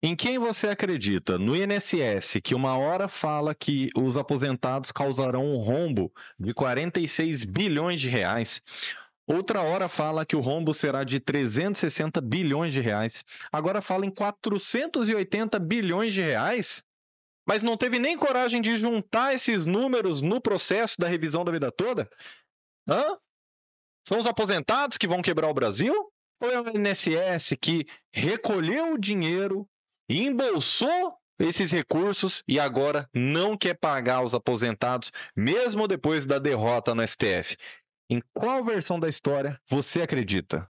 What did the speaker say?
Em quem você acredita? No INSS, que uma hora fala que os aposentados causarão um rombo de 46 bilhões de reais. Outra hora fala que o rombo será de 360 bilhões de reais. Agora fala em 480 bilhões de reais. Mas não teve nem coragem de juntar esses números no processo da revisão da vida toda? Hã? São os aposentados que vão quebrar o Brasil? Ou é o INSS que recolheu o dinheiro embolsou esses recursos e agora não quer pagar os aposentados, mesmo depois da derrota no STF. Em qual versão da história você acredita?